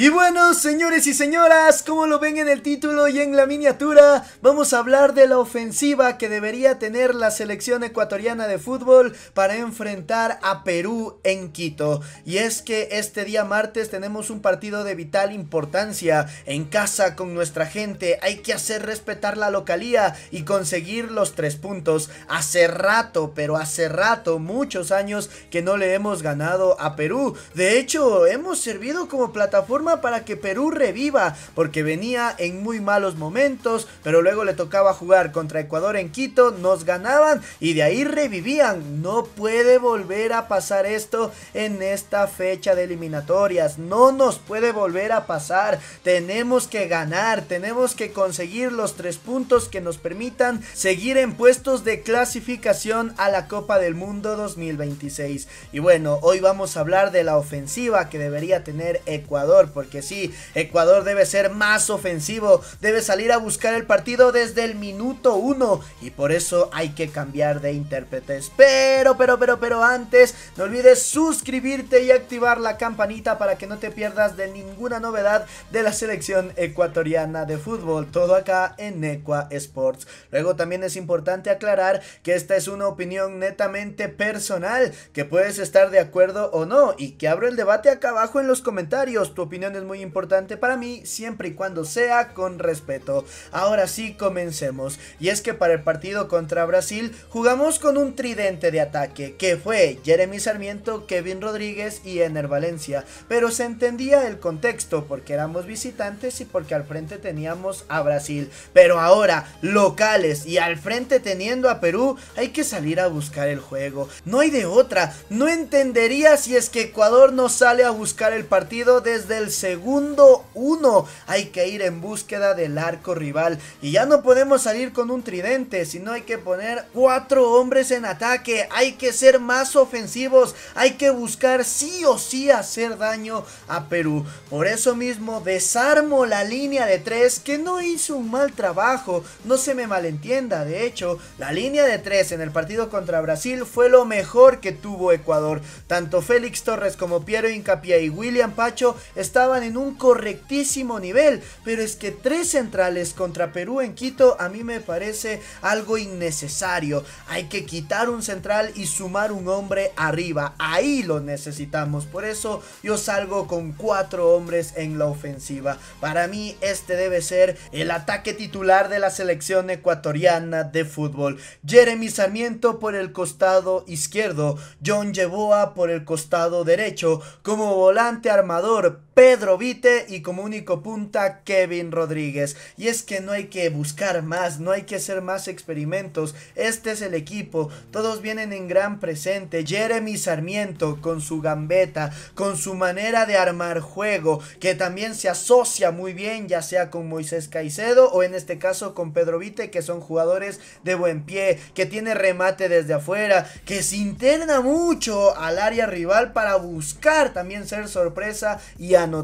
Y bueno, señores y señoras, como lo ven en el título y en la miniatura, vamos a hablar de la ofensiva que debería tener la selección ecuatoriana de fútbol para enfrentar a Perú en Quito. Y es que este día martes tenemos un partido de vital importancia en casa con nuestra gente. Hay que hacer respetar la localía y conseguir los tres puntos. Hace rato, pero hace rato, muchos años que no le hemos ganado a Perú. De hecho, hemos servido como plataforma para que Perú reviva, porque venía en muy malos momentos, pero luego le tocaba jugar contra Ecuador en Quito, nos ganaban y de ahí revivían. No puede volver a pasar esto en esta fecha de eliminatorias, no nos puede volver a pasar. Tenemos que ganar, tenemos que conseguir los tres puntos que nos permitan seguir en puestos de clasificación a la Copa del Mundo 2026. Y bueno, hoy vamos a hablar de la ofensiva que debería tener Ecuador porque sí, Ecuador debe ser más ofensivo, debe salir a buscar el partido desde el minuto uno y por eso hay que cambiar de intérpretes. Pero, pero, pero, pero antes, no olvides suscribirte y activar la campanita para que no te pierdas de ninguna novedad de la selección ecuatoriana de fútbol, todo acá en Equa Sports. Luego también es importante aclarar que esta es una opinión netamente personal, que puedes estar de acuerdo o no y que abro el debate acá abajo en los comentarios, tu opinión es muy importante para mí siempre y cuando sea con respeto. Ahora sí, comencemos. Y es que para el partido contra Brasil jugamos con un tridente de ataque, que fue Jeremy Sarmiento, Kevin Rodríguez y Ener Valencia. Pero se entendía el contexto porque éramos visitantes y porque al frente teníamos a Brasil. Pero ahora, locales y al frente teniendo a Perú, hay que salir a buscar el juego. No hay de otra. No entendería si es que Ecuador no sale a buscar el partido desde el segundo uno. Hay que ir en búsqueda del arco rival. Y ya no podemos salir con un tridente, sino hay que poner cuatro hombres en ataque. Hay que ser más ofensivos. Hay que buscar sí o sí hacer daño a Perú. Por eso mismo desarmo la línea de tres que no hizo un mal trabajo. No se me malentienda, de hecho, la línea de tres en el partido contra Brasil fue lo mejor que tuvo Ecuador. Tanto Félix Torres como Piero Incapié y William Pacho están estaban en un correctísimo nivel, pero es que tres centrales contra Perú en Quito a mí me parece algo innecesario. Hay que quitar un central y sumar un hombre arriba. Ahí lo necesitamos. Por eso yo salgo con cuatro hombres en la ofensiva. Para mí este debe ser el ataque titular de la selección ecuatoriana de fútbol. Jeremy Sarmiento por el costado izquierdo, John Yeboa por el costado derecho, como volante armador, Pedro Vite y como único punta Kevin Rodríguez. Y es que no hay que buscar más, no hay que hacer más experimentos. Este es el equipo, todos vienen en gran presente. Jeremy Sarmiento con su gambeta, con su manera de armar juego, que también se asocia muy bien, ya sea con Moisés Caicedo o en este caso con Pedro Vite, que son jugadores de buen pie, que tiene remate desde afuera, que se interna mucho al área rival para buscar también ser sorpresa y anotar.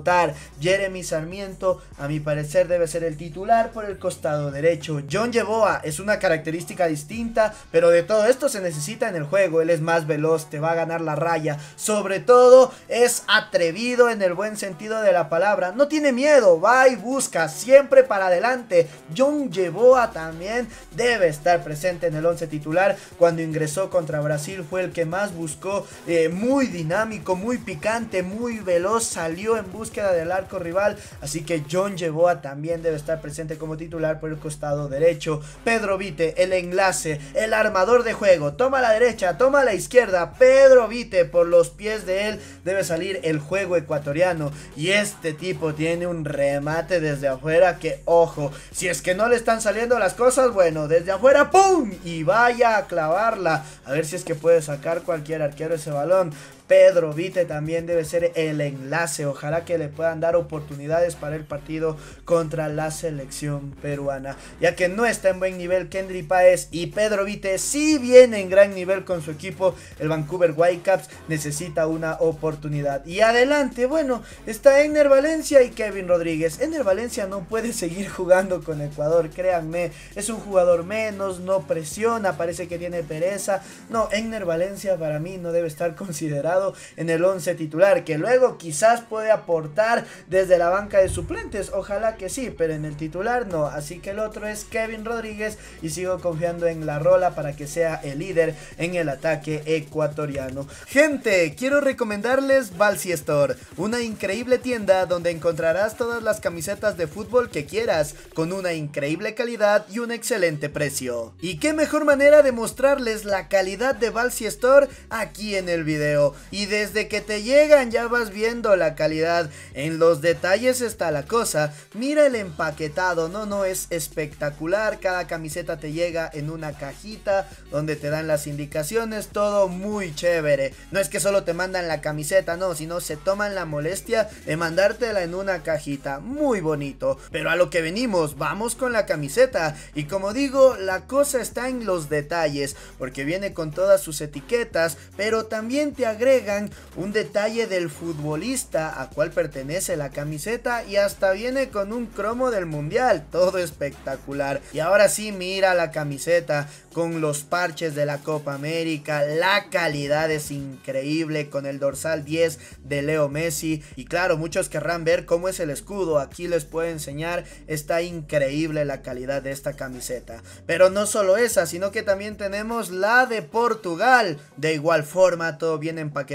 Jeremy Sarmiento, a mi parecer, debe ser el titular por el costado derecho. John Yeboa es una característica distinta, pero de todo esto se necesita en el juego. Él es más veloz, te va a ganar la raya. Sobre todo, es atrevido en el buen sentido de la palabra. No tiene miedo, va y busca, siempre para adelante. John Yeboa también debe estar presente en el 11 titular. Cuando ingresó contra Brasil fue el que más buscó, eh, muy dinámico, muy picante, muy veloz, salió en busca búsqueda del arco rival. Así que John a también debe estar presente como titular por el costado derecho. Pedro Vite, el enlace, el armador de juego. Toma la derecha, toma la izquierda. Pedro Vite, por los pies de él debe salir el juego ecuatoriano. Y este tipo tiene un remate desde afuera que, ojo, si es que no le están saliendo las cosas, bueno, desde afuera, ¡pum! Y vaya a clavarla. A ver si es que puede sacar cualquier arquero ese balón. Pedro Vite también debe ser el enlace. Ojalá que le puedan dar oportunidades para el partido contra la selección peruana. Ya que no está en buen nivel Kendry Paez y Pedro Vite sí viene en gran nivel con su equipo. El Vancouver Whitecaps necesita una oportunidad. Y adelante, bueno, está Enner Valencia y Kevin Rodríguez. Enner Valencia no puede seguir jugando con Ecuador, créanme. Es un jugador menos, no presiona, parece que tiene pereza. No, Enner Valencia para mí no debe estar considerado en el 11 titular, que luego quizás puede aportar desde la banca de suplentes, ojalá que sí, pero en el titular no, así que el otro es Kevin Rodríguez y sigo confiando en la rola para que sea el líder en el ataque ecuatoriano. Gente, quiero recomendarles Balsi Store, una increíble tienda donde encontrarás todas las camisetas de fútbol que quieras, con una increíble calidad y un excelente precio. Y qué mejor manera de mostrarles la calidad de Balsi Store aquí en el video y desde que te llegan ya vas viendo la calidad. En los detalles está la cosa. Mira el empaquetado, no, no, es espectacular. Cada camiseta te llega en una cajita donde te dan las indicaciones, todo muy chévere. No es que solo te mandan la camiseta, no, sino se toman la molestia de mandártela en una cajita. Muy bonito. Pero a lo que venimos, vamos con la camiseta. Y como digo, la cosa está en los detalles, porque viene con todas sus etiquetas, pero también te agrega un detalle del futbolista a cual pertenece la camiseta y hasta viene con un cromo del mundial, todo espectacular. Y ahora sí mira la camiseta con los parches de la Copa América, la calidad es increíble con el dorsal 10 de Leo Messi y claro, muchos querrán ver cómo es el escudo, aquí les puedo enseñar, está increíble la calidad de esta camiseta. Pero no solo esa, sino que también tenemos la de Portugal, de igual forma todo bien empaquetado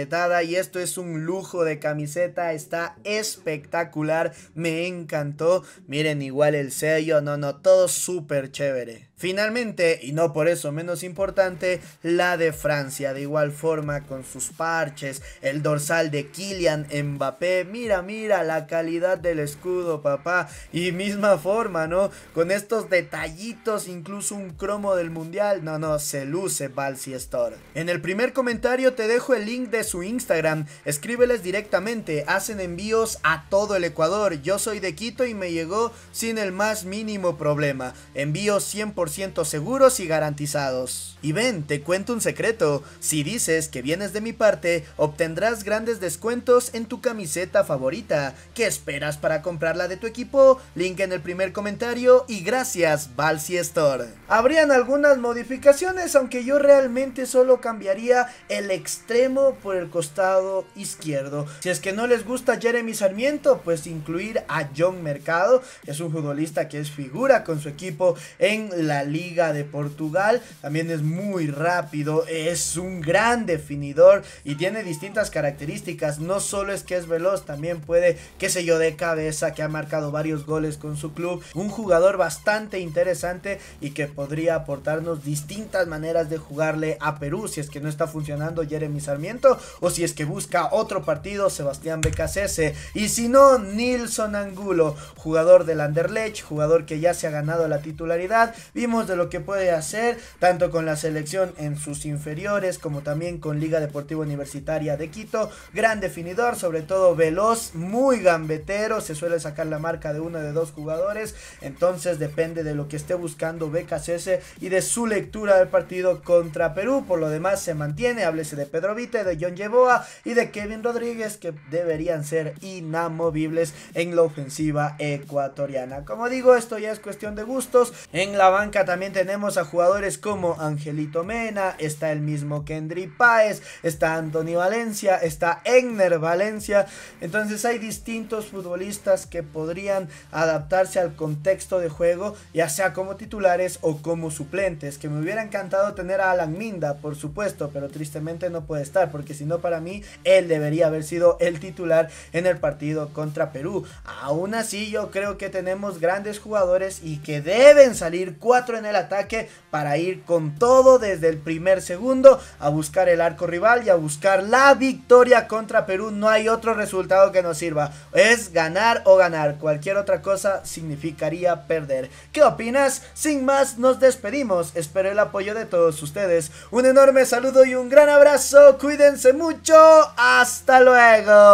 y esto es un lujo de camiseta, está espectacular, me encantó. Miren igual el sello, no, no, todo súper chévere. Finalmente, y no por eso menos importante, la de Francia, de igual forma con sus parches, el dorsal de Kylian Mbappé, mira, mira la calidad del escudo, papá, y misma forma, ¿no? Con estos detallitos, incluso un cromo del mundial, no, no, se luce Balsi Store. En el primer comentario te dejo el link de su Instagram, escríbeles directamente, hacen envíos a todo el Ecuador, yo soy de Quito y me llegó sin el más mínimo problema, envío 100% seguros y garantizados. Y ven, te cuento un secreto, si dices que vienes de mi parte, obtendrás grandes descuentos en tu camiseta favorita. ¿Qué esperas para comprarla de tu equipo? Link en el primer comentario y gracias, Balsiestor. Store. Habrían algunas modificaciones, aunque yo realmente solo cambiaría el extremo por el costado izquierdo. Si es que no les gusta Jeremy Sarmiento, pues incluir a John Mercado, es un futbolista que es figura con su equipo en la Liga de Portugal. También es muy rápido, es un gran definidor y tiene distintas características. No solo es que es veloz, también puede, qué sé yo, de cabeza, que ha marcado varios goles con su club. Un jugador bastante interesante y que podría aportarnos distintas maneras de jugarle a Perú si es que no está funcionando Jeremy Sarmiento o si es que busca otro partido Sebastián Becasese. Y si no, Nilson Angulo, jugador del Anderlecht, jugador que ya se ha ganado la titularidad. Vimos de lo que puede hacer, tanto con la selección en sus inferiores como también con Liga Deportiva Universitaria de Quito. Gran definidor, sobre todo veloz, muy gambetero, se suele sacar la marca de uno de dos jugadores, entonces depende de lo que esté buscando BKCS y de su lectura del partido contra Perú. Por lo demás se mantiene, háblese de Pedro Vite, de John Yeboa y de Kevin Rodríguez que deberían ser inamovibles en la ofensiva ecuatoriana. Como digo, esto ya es cuestión de gustos. En la banca también tenemos a jugadores como Angelito Mena, está el mismo Kendry Páez, está Anthony Valencia, está Egner Valencia. Entonces hay distintos futbolistas que podrían adaptarse al contexto de juego, ya sea como titulares o como suplentes. Que me hubiera encantado tener a Alan Minda, por supuesto, pero tristemente no puede estar, porque si no, para mí, él debería haber sido el titular en el partido contra Perú. Aún así, yo creo que tenemos grandes jugadores y que deben salir cuatro en el ataque para ir con todo desde el primer segundo a buscar el arco rival y a buscar la victoria contra Perú. No hay otro resultado que nos sirva. Es ganar o ganar. Cualquier otra cosa significaría perder. ¿Qué opinas? Sin más, nos despedimos. Espero el apoyo de todos ustedes. Un enorme saludo y un gran abrazo. Cuídense mucho. Hasta luego.